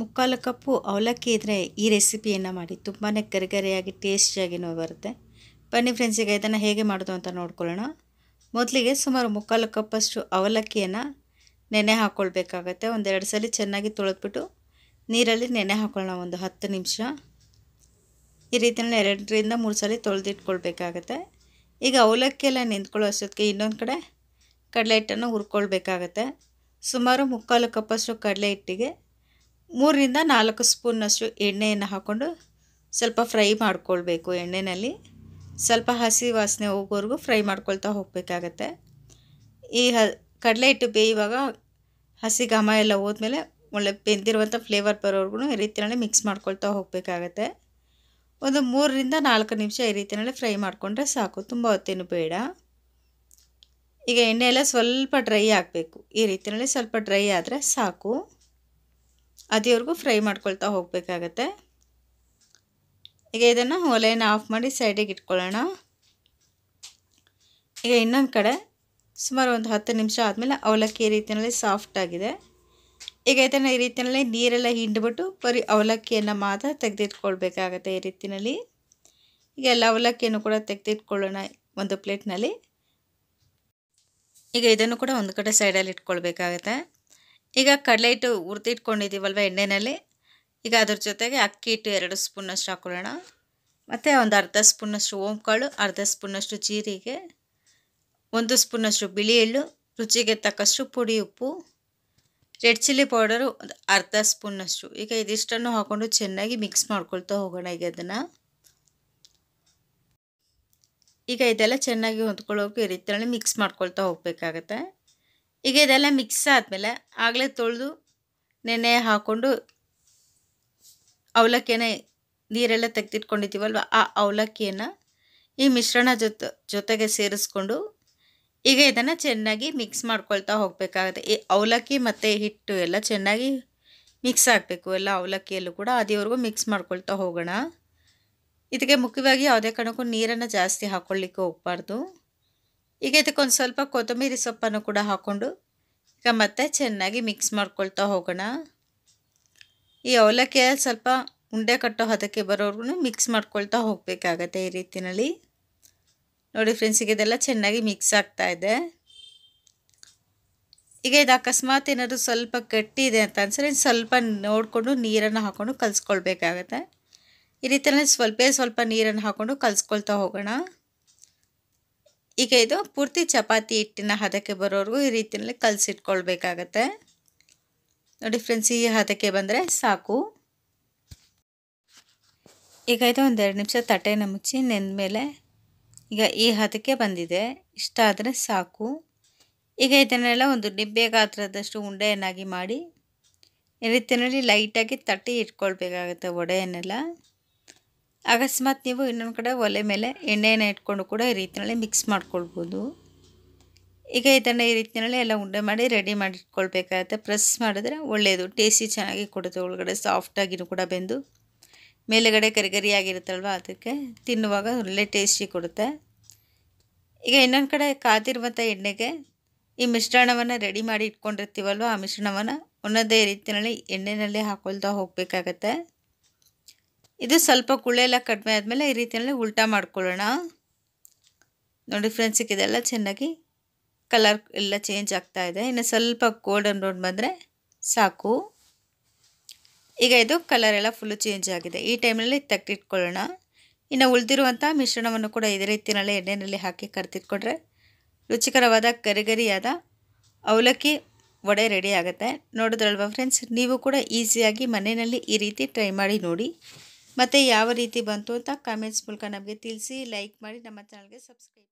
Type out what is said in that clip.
ಮುಕ್ಕಾಲು ಕಪ್ಪು ಅವಲಕ್ಕಿ ಇದ್ದರೆ ಈ ರೆಸಿಪಿಯನ್ನು ಮಾಡಿ ತುಂಬಾ ಕರಿಗರಿಯಾಗಿ ಟೇಸ್ಟಿಯಾಗಿ ಬರುತ್ತೆ ಬನ್ನಿ ಫ್ರೆಂಡ್ಸಿಗೆ ಇದನ್ನು ಹೇಗೆ ಮಾಡೋದು ಅಂತ ನೋಡ್ಕೊಳ್ಳೋಣ ಮೊದಲಿಗೆ ಸುಮಾರು ಮುಕ್ಕಾಲು ಕಪ್ಪಷ್ಟು ಅವಲಕ್ಕಿಯನ್ನು ನೆನೆ ಹಾಕ್ಕೊಳ್ಬೇಕಾಗತ್ತೆ ಒಂದೆರಡು ಸಲ ಚೆನ್ನಾಗಿ ತೊಳೆದ್ಬಿಟ್ಟು ನೀರಲ್ಲಿ ನೆನೆ ಹಾಕೊಳ್ಳೋಣ ಒಂದು ಹತ್ತು ನಿಮಿಷ ಈ ರೀತಿಯಲ್ಲಿ ಎರಡರಿಂದ ಮೂರು ಸಲ ತೊಳೆದಿಟ್ಕೊಳ್ಬೇಕಾಗತ್ತೆ ಈಗ ಅವಲಕ್ಕಿ ಎಲ್ಲ ನಿಂತ್ಕೊಳ್ಳೋ ಅಷ್ಟೊತ್ತಿಗೆ ಇನ್ನೊಂದು ಕಡೆ ಕಡಲೆ ಹಿಟ್ಟನ್ನು ಹುರ್ಕೊಳ್ಬೇಕಾಗತ್ತೆ ಸುಮಾರು ಮುಕ್ಕಾಲು ಕಪ್ಪಷ್ಟು ಕಡಲೆ ಹಿಟ್ಟಿಗೆ ಮೂರರಿಂದ ನಾಲ್ಕು ಸ್ಪೂನಷ್ಟು ಎಣ್ಣೆಯನ್ನು ಹಾಕ್ಕೊಂಡು ಸ್ವಲ್ಪ ಫ್ರೈ ಮಾಡ್ಕೊಳ್ಬೇಕು ಎಣ್ಣೆಯಲ್ಲಿ ಸ್ವಲ್ಪ ಹಸಿ ವಾಸನೆ ಹೋಗೋವರೆಗೂ ಫ್ರೈ ಮಾಡ್ಕೊಳ್ತಾ ಹೋಗಬೇಕಾಗತ್ತೆ ಈ ಹ ಕಡಲೆ ಹಿಟ್ಟು ಬೇಯುವಾಗ ಹಸಿ ಘಮ ಎಲ್ಲ ಹೋದ್ಮೇಲೆ ಒಳ್ಳೆ ಬೆಂದಿರುವಂಥ ಫ್ಲೇವರ್ ಬರೋವರೆಗೂ ಈ ರೀತಿಯಲ್ಲಿ ಮಿಕ್ಸ್ ಮಾಡ್ಕೊಳ್ತಾ ಹೋಗಬೇಕಾಗತ್ತೆ ಒಂದು ಮೂರರಿಂದ ನಾಲ್ಕು ನಿಮಿಷ ಈ ರೀತಿಯಲ್ಲಿ ಫ್ರೈ ಮಾಡಿಕೊಂಡ್ರೆ ಸಾಕು ತುಂಬ ಹೊತ್ತೇನು ಬೇಡ ಈಗ ಎಣ್ಣೆ ಎಲ್ಲ ಸ್ವಲ್ಪ ಡ್ರೈ ಆಗಬೇಕು ಈ ರೀತಿಯಲ್ಲಿ ಸ್ವಲ್ಪ ಡ್ರೈ ಆದರೆ ಸಾಕು ಅದೇವರೆಗೂ ಫ್ರೈ ಮಾಡ್ಕೊಳ್ತಾ ಹೋಗಬೇಕಾಗತ್ತೆ ಈಗ ಇದನ್ನು ಒಲೆಯನ್ನು ಆಫ್ ಮಾಡಿ ಸೈಡಿಗೆ ಇಟ್ಕೊಳ್ಳೋಣ ಈಗ ಇನ್ನೊಂದು ಕಡೆ ಸುಮಾರು ಒಂದು ಹತ್ತು ನಿಮಿಷ ಆದಮೇಲೆ ಅವಲಕ್ಕಿ ಈ ರೀತಿಯಲ್ಲಿ ಸಾಫ್ಟಾಗಿದೆ ಈಗ ಇದನ್ನು ಈ ರೀತಿಯಲ್ಲಿ ನೀರೆಲ್ಲ ಹಿಂಡ್ಬಿಟ್ಟು ಬರೀ ಅವಲಕ್ಕಿಯನ್ನು ಮಾತ್ರ ತೆಗೆದಿಟ್ಕೊಳ್ಬೇಕಾಗತ್ತೆ ಈ ರೀತಿಯಲ್ಲಿ ಈಗ ಎಲ್ಲ ಅವಲಕ್ಕಿಯನ್ನು ಕೂಡ ತೆಗೆದಿಟ್ಕೊಳ್ಳೋಣ ಒಂದು ಪ್ಲೇಟ್ನಲ್ಲಿ ಈಗ ಇದನ್ನು ಕೂಡ ಒಂದು ಕಡೆ ಸೈಡಲ್ಲಿ ಇಟ್ಕೊಳ್ಬೇಕಾಗತ್ತೆ ಈಗ ಕಡಲೆ ಹಿಟ್ಟು ಹುರ್ದಿಟ್ಕೊಂಡಿದ್ದೀವಲ್ವ ಎಣ್ಣೆಯಲ್ಲಿ ಈಗ ಅದ್ರ ಜೊತೆಗೆ ಅಕ್ಕಿ ಹಿಟ್ಟು ಎರಡು ಸ್ಪೂನಷ್ಟು ಹಾಕೊಳ್ಳೋಣ ಮತ್ತು ಒಂದು ಅರ್ಧ ಸ್ಪೂನಷ್ಟು ಓಂಕಾಳು ಅರ್ಧ ಸ್ಪೂನಷ್ಟು ಜೀರಿಗೆ ಒಂದು ಸ್ಪೂನಷ್ಟು ಬಿಳಿ ಎಳ್ಳು ರುಚಿಗೆ ತಕ್ಕಷ್ಟು ಪುಡಿ ಉಪ್ಪು ರೆಡ್ ಚಿಲ್ಲಿ ಪೌಡರು ಒಂದು ಅರ್ಧ ಸ್ಪೂನಷ್ಟು ಈಗ ಇದಿಷ್ಟನ್ನು ಹಾಕ್ಕೊಂಡು ಚೆನ್ನಾಗಿ ಮಿಕ್ಸ್ ಮಾಡ್ಕೊಳ್ತಾ ಹೋಗೋಣ ಈಗ ಅದನ್ನು ಈಗ ಇದೆಲ್ಲ ಚೆನ್ನಾಗಿ ಹೊಂದ್ಕೊಳ್ಳೋಕೆ ಈ ರೀತಿಯಲ್ಲಿ ಮಿಕ್ಸ್ ಮಾಡ್ಕೊಳ್ತಾ ಹೋಗಬೇಕಾಗತ್ತೆ ಈಗ ಇದೆಲ್ಲ ಮಿಕ್ಸ್ ಆದಮೇಲೆ ಆಗಲೇ ತೊಳೆದು ನೆನೆ ಹಾಕ್ಕೊಂಡು ಅವಲಕ್ಕಿಯನ್ನು ನೀರೆಲ್ಲ ತೆಗೆದಿಟ್ಕೊಂಡಿದ್ದೀವಲ್ವ ಆ ಅವಲಕ್ಕಿಯನ್ನು ಈ ಮಿಶ್ರಣ ಜೊತೆ ಜೊತೆಗೆ ಸೇರಿಸ್ಕೊಂಡು ಈಗ ಇದನ್ನು ಚೆನ್ನಾಗಿ ಮಿಕ್ಸ್ ಮಾಡ್ಕೊಳ್ತಾ ಹೋಗಬೇಕಾಗುತ್ತೆ ಈ ಅವಲಕ್ಕಿ ಮತ್ತು ಹಿಟ್ಟು ಎಲ್ಲ ಚೆನ್ನಾಗಿ ಮಿಕ್ಸ್ ಆಗಬೇಕು ಎಲ್ಲ ಅವಲಕ್ಕಿಯಲ್ಲೂ ಕೂಡ ಅದೇವರೆಗೂ ಮಿಕ್ಸ್ ಮಾಡ್ಕೊಳ್ತಾ ಹೋಗೋಣ ಇದಕ್ಕೆ ಮುಖ್ಯವಾಗಿ ಯಾವುದೇ ಕಾರಣಕ್ಕೂ ನೀರನ್ನು ಜಾಸ್ತಿ ಹಾಕ್ಕೊಳ್ಳಿಕ್ಕೆ ಹೋಗಬಾರ್ದು ಈಗ ಒಂದು ಸ್ವಲ್ಪ ಕೊತ್ತಂಬರಿ ಸೊಪ್ಪನ್ನು ಕೂಡ ಹಾಕ್ಕೊಂಡು ಈಗ ಮತ್ತೆ ಚೆನ್ನಾಗಿ ಮಿಕ್ಸ್ ಮಾಡ್ಕೊಳ್ತಾ ಹೋಗೋಣ ಈ ಅವಲಕ್ಕಿ ಸ್ವಲ್ಪ ಉಂಡೆ ಕಟ್ಟೋ ಹದಕ್ಕೆ ಬರೋರ್ಗು ಮಿಕ್ಸ್ ಮಾಡ್ಕೊಳ್ತಾ ಹೋಗಬೇಕಾಗತ್ತೆ ಈ ರೀತಿಯಲ್ಲಿ ನೋಡಿ ಫ್ರೆಂಡ್ಸ್ ಈಗ ಇದೆಲ್ಲ ಚೆನ್ನಾಗಿ ಮಿಕ್ಸ್ ಆಗ್ತಾ ಇದೆ ಈಗ ಇದು ಅಕಸ್ಮಾತ್ ಏನಾದರೂ ಸ್ವಲ್ಪ ಇದೆ ಅಂತ ಅನ್ಸರಿ ಸ್ವಲ್ಪ ನೋಡಿಕೊಂಡು ನೀರನ್ನು ಹಾಕ್ಕೊಂಡು ಕಲಿಸ್ಕೊಳ್ಬೇಕಾಗತ್ತೆ ಈ ರೀತಿಯಲ್ಲಿ ಸ್ವಲ್ಪೇ ಸ್ವಲ್ಪ ನೀರನ್ನು ಹಾಕ್ಕೊಂಡು ಕಲಿಸ್ಕೊಳ್ತಾ ಹೋಗೋಣ ಈಗ ಇದು ಪೂರ್ತಿ ಚಪಾತಿ ಹಿಟ್ಟಿನ ಹದಕ್ಕೆ ಬರೋವರೆಗೂ ಈ ರೀತಿಯಲ್ಲಿ ಕಲಸಿಟ್ಕೊಳ್ಬೇಕಾಗತ್ತೆ ನೋಡಿ ಫ್ರೆಂಡ್ಸ್ ಈ ಹದಕ್ಕೆ ಬಂದರೆ ಸಾಕು ಈಗ ಇದು ಎರಡು ನಿಮಿಷ ತಟ್ಟೆನ ಮುಚ್ಚಿ ಮೇಲೆ ಈಗ ಈ ಹದಕ್ಕೆ ಬಂದಿದೆ ಇಷ್ಟ ಆದರೆ ಸಾಕು ಈಗ ಇದನ್ನೆಲ್ಲ ಒಂದು ನಿಬ್ಬೆ ಗಾತ್ರದಷ್ಟು ಉಂಡೆಯನ್ನಾಗಿ ಮಾಡಿ ಈ ರೀತಿಯಲ್ಲಿ ಲೈಟಾಗಿ ತಟ್ಟಿ ಇಟ್ಕೊಳ್ಬೇಕಾಗುತ್ತೆ ವಡೆಯನ್ನೆಲ್ಲ ಅಕಸ್ಮಾತ್ ನೀವು ಇನ್ನೊಂದು ಕಡೆ ಒಲೆ ಮೇಲೆ ಎಣ್ಣೆಯನ್ನು ಇಟ್ಕೊಂಡು ಕೂಡ ಈ ರೀತಿಯಲ್ಲಿ ಮಿಕ್ಸ್ ಮಾಡ್ಕೊಳ್ಬೋದು ಈಗ ಇದನ್ನು ಈ ರೀತಿಯಲ್ಲಿ ಎಲ್ಲ ಉಂಡೆ ಮಾಡಿ ರೆಡಿ ಮಾಡಿಟ್ಕೊಳ್ಬೇಕಾಗತ್ತೆ ಪ್ರೆಸ್ ಮಾಡಿದ್ರೆ ಒಳ್ಳೆಯದು ಟೇಸ್ಟಿ ಚೆನ್ನಾಗಿ ಕೊಡುತ್ತೆ ಒಳಗಡೆ ಸಾಫ್ಟಾಗಿನೂ ಕೂಡ ಬೆಂದು ಮೇಲುಗಡೆ ಕರಿಗರಿಯಾಗಿರುತ್ತಲ್ವ ಅದಕ್ಕೆ ತಿನ್ನುವಾಗ ಒಳ್ಳೆ ಟೇಸ್ಟಿ ಕೊಡುತ್ತೆ ಈಗ ಇನ್ನೊಂದು ಕಡೆ ಕಾದಿರುವಂಥ ಎಣ್ಣೆಗೆ ಈ ಮಿಶ್ರಣವನ್ನು ರೆಡಿ ಮಾಡಿ ಇಟ್ಕೊಂಡಿರ್ತೀವಲ್ವ ಆ ಮಿಶ್ರಣವನ್ನು ಒಂದೇ ರೀತಿಯಲ್ಲಿ ಎಣ್ಣೆಯಲ್ಲಿ ಹಾಕೊಳ್ತಾ ಹೋಗಬೇಕಾಗತ್ತೆ ಇದು ಸ್ವಲ್ಪ ಕುಳ್ಳೆಲ್ಲ ಕಡಿಮೆ ಆದಮೇಲೆ ಈ ರೀತಿಯಲ್ಲಿ ಉಲ್ಟಾ ಮಾಡ್ಕೊಳ್ಳೋಣ ನೋಡಿ ಫ್ರೆಂಡ್ಸ್ ಇದೆಲ್ಲ ಚೆನ್ನಾಗಿ ಕಲರ್ ಎಲ್ಲ ಚೇಂಜ್ ಆಗ್ತಾ ಇದೆ ಇನ್ನು ಸ್ವಲ್ಪ ಗೋಲ್ಡನ್ ಬ್ರೌನ್ ಬಂದರೆ ಸಾಕು ಈಗ ಇದು ಕಲರ್ ಎಲ್ಲ ಫುಲ್ಲು ಚೇಂಜ್ ಆಗಿದೆ ಈ ಟೈಮಲ್ಲಿ ತೆಗ್ದಿಟ್ಕೊಳ್ಳೋಣ ಇನ್ನು ಉಳಿದಿರುವಂಥ ಮಿಶ್ರಣವನ್ನು ಕೂಡ ಇದೇ ರೀತಿಯಲ್ಲೇ ಎಣ್ಣೆಯಲ್ಲಿ ಹಾಕಿ ಕರೆದಿಟ್ಕೊಂಡ್ರೆ ರುಚಿಕರವಾದ ಗರಿಗರಿಯಾದ ಅವಲಕ್ಕಿ ವಡೆ ರೆಡಿ ಆಗುತ್ತೆ ನೋಡಿದ್ರಲ್ವಾ ಫ್ರೆಂಡ್ಸ್ ನೀವು ಕೂಡ ಈಸಿಯಾಗಿ ಮನೆಯಲ್ಲಿ ಈ ರೀತಿ ಟ್ರೈ ಮಾಡಿ ನೋಡಿ ಮತ್ತು ಯಾವ ರೀತಿ ಬಂತು ಅಂತ ಕಾಮೆಂಟ್ಸ್ ಮೂಲಕ ನಮಗೆ ತಿಳಿಸಿ ಲೈಕ್ ಮಾಡಿ ನಮ್ಮ ಚಾನಲ್ಗೆ ಸಬ್ಸ್ಕ್ರೈಬ್